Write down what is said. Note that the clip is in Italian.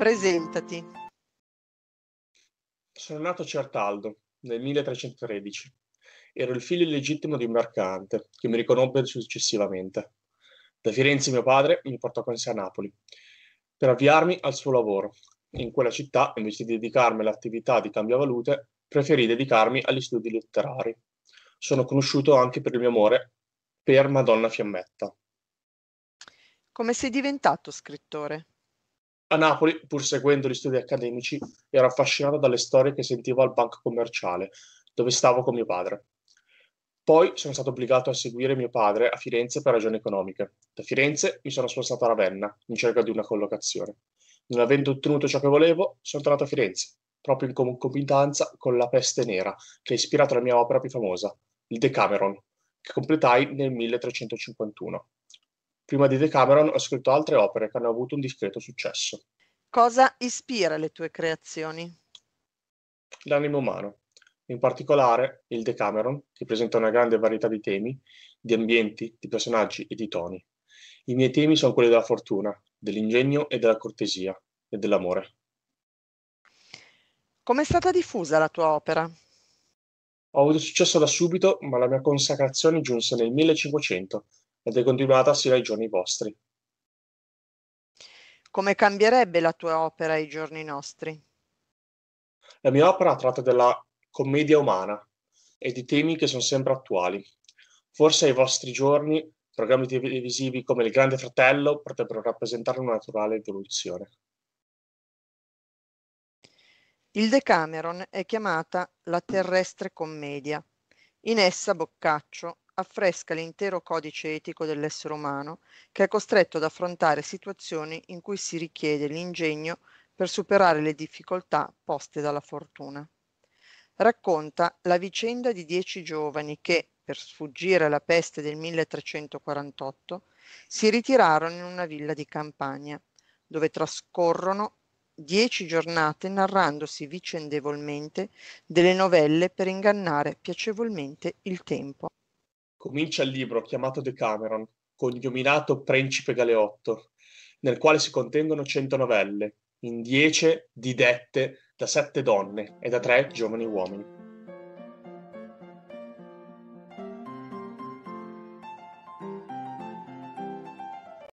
Presentati. Sono nato a Certaldo nel 1313. Ero il figlio illegittimo di un mercante che mi riconobbe successivamente. Da Firenze mio padre mi portò con sé a Napoli per avviarmi al suo lavoro. In quella città, invece di dedicarmi all'attività di cambiavalute, preferì dedicarmi agli studi letterari. Sono conosciuto anche per il mio amore per Madonna Fiammetta. Come sei diventato scrittore? A Napoli, pur seguendo gli studi accademici, ero affascinato dalle storie che sentivo al banco commerciale, dove stavo con mio padre. Poi sono stato obbligato a seguire mio padre a Firenze per ragioni economiche. Da Firenze mi sono spostato a Ravenna, in cerca di una collocazione. Non avendo ottenuto ciò che volevo, sono tornato a Firenze, proprio in concomitanza con La peste nera, che ha ispirato la mia opera più famosa, il Decameron, che completai nel 1351. Prima di Decameron ho scritto altre opere che hanno avuto un discreto successo. Cosa ispira le tue creazioni? L'animo umano, in particolare il Decameron, che presenta una grande varietà di temi, di ambienti, di personaggi e di toni. I miei temi sono quelli della fortuna, dell'ingegno e della cortesia e dell'amore. Come è stata diffusa la tua opera? Ho avuto successo da subito, ma la mia consacrazione giunse nel 1500 ed è continuata sino ai giorni vostri. Come cambierebbe la tua opera ai giorni nostri? La mia opera tratta della commedia umana e di temi che sono sempre attuali. Forse ai vostri giorni programmi televisivi come Il Grande Fratello potrebbero rappresentare una naturale evoluzione. Il Decameron è chiamata la terrestre commedia. In essa Boccaccio affresca l'intero codice etico dell'essere umano, che è costretto ad affrontare situazioni in cui si richiede l'ingegno per superare le difficoltà poste dalla fortuna. Racconta la vicenda di dieci giovani che, per sfuggire alla peste del 1348, si ritirarono in una villa di campagna, dove trascorrono dieci giornate narrandosi vicendevolmente delle novelle per ingannare piacevolmente il tempo comincia il libro chiamato Decameron, cognominato Principe Galeotto, nel quale si contengono cento novelle, in dieci didette da sette donne e da tre giovani uomini.